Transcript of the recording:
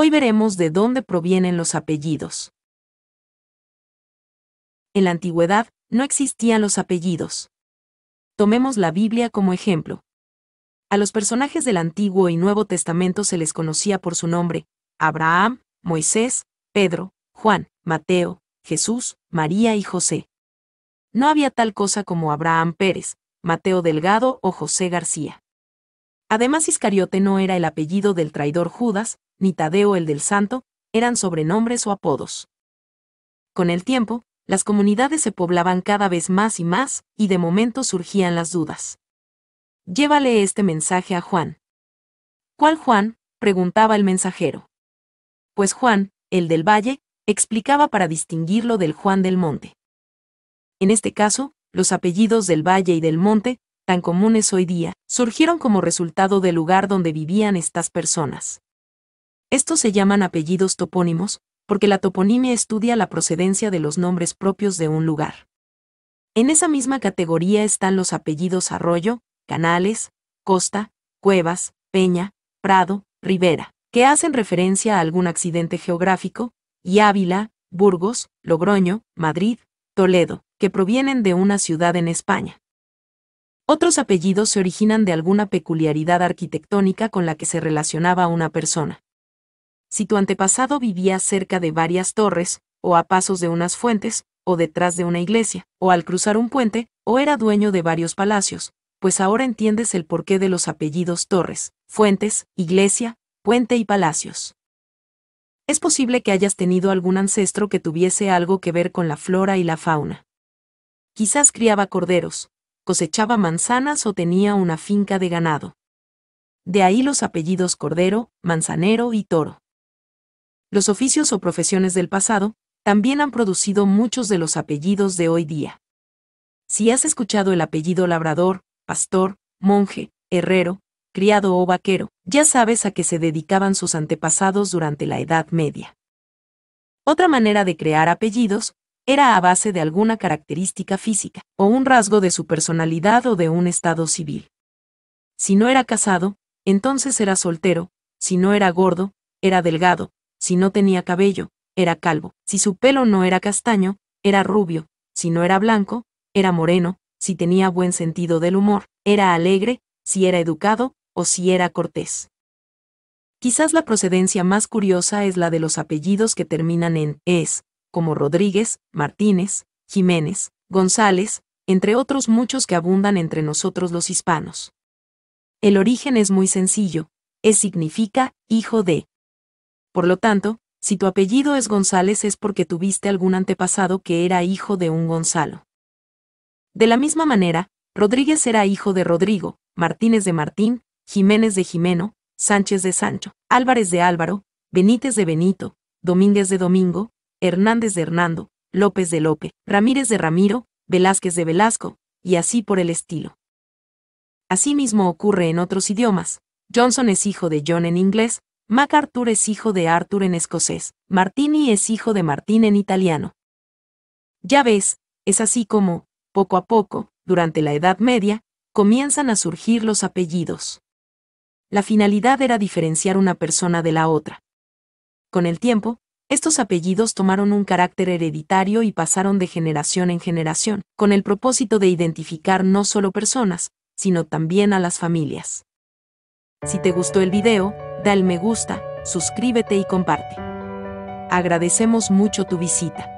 Hoy veremos de dónde provienen los apellidos. En la antigüedad, no existían los apellidos. Tomemos la Biblia como ejemplo. A los personajes del Antiguo y Nuevo Testamento se les conocía por su nombre, Abraham, Moisés, Pedro, Juan, Mateo, Jesús, María y José. No había tal cosa como Abraham Pérez, Mateo Delgado o José García. Además, Iscariote no era el apellido del traidor Judas, ni Tadeo el del Santo, eran sobrenombres o apodos. Con el tiempo, las comunidades se poblaban cada vez más y más, y de momento surgían las dudas. Llévale este mensaje a Juan. ¿Cuál Juan? preguntaba el mensajero. Pues Juan, el del valle, explicaba para distinguirlo del Juan del Monte. En este caso, los apellidos del valle y del monte, tan comunes hoy día, surgieron como resultado del lugar donde vivían estas personas. Estos se llaman apellidos topónimos, porque la toponimia estudia la procedencia de los nombres propios de un lugar. En esa misma categoría están los apellidos arroyo, canales, costa, cuevas, peña, prado, ribera, que hacen referencia a algún accidente geográfico, y Ávila, Burgos, Logroño, Madrid, Toledo, que provienen de una ciudad en España. Otros apellidos se originan de alguna peculiaridad arquitectónica con la que se relacionaba una persona. Si tu antepasado vivía cerca de varias torres, o a pasos de unas fuentes, o detrás de una iglesia, o al cruzar un puente, o era dueño de varios palacios, pues ahora entiendes el porqué de los apellidos torres, fuentes, iglesia, puente y palacios. Es posible que hayas tenido algún ancestro que tuviese algo que ver con la flora y la fauna. Quizás criaba corderos, cosechaba manzanas o tenía una finca de ganado. De ahí los apellidos Cordero, Manzanero y Toro los oficios o profesiones del pasado, también han producido muchos de los apellidos de hoy día. Si has escuchado el apellido labrador, pastor, monje, herrero, criado o vaquero, ya sabes a qué se dedicaban sus antepasados durante la Edad Media. Otra manera de crear apellidos era a base de alguna característica física, o un rasgo de su personalidad o de un estado civil. Si no era casado, entonces era soltero, si no era gordo, era delgado, si no tenía cabello, era calvo, si su pelo no era castaño, era rubio, si no era blanco, era moreno, si tenía buen sentido del humor, era alegre, si era educado, o si era cortés. Quizás la procedencia más curiosa es la de los apellidos que terminan en es, como Rodríguez, Martínez, Jiménez, González, entre otros muchos que abundan entre nosotros los hispanos. El origen es muy sencillo, es significa hijo de, por lo tanto, si tu apellido es González es porque tuviste algún antepasado que era hijo de un Gonzalo. De la misma manera, Rodríguez era hijo de Rodrigo, Martínez de Martín, Jiménez de Jimeno, Sánchez de Sancho, Álvarez de Álvaro, Benítez de Benito, Domínguez de Domingo, Hernández de Hernando, López de Lope, Ramírez de Ramiro, Velázquez de Velasco, y así por el estilo. Asimismo ocurre en otros idiomas. Johnson es hijo de John en inglés, MacArthur es hijo de Arthur en escocés, Martini es hijo de Martín en italiano. Ya ves, es así como, poco a poco, durante la Edad Media, comienzan a surgir los apellidos. La finalidad era diferenciar una persona de la otra. Con el tiempo, estos apellidos tomaron un carácter hereditario y pasaron de generación en generación, con el propósito de identificar no solo personas, sino también a las familias. Si te gustó el video, Dale me gusta, suscríbete y comparte. Agradecemos mucho tu visita.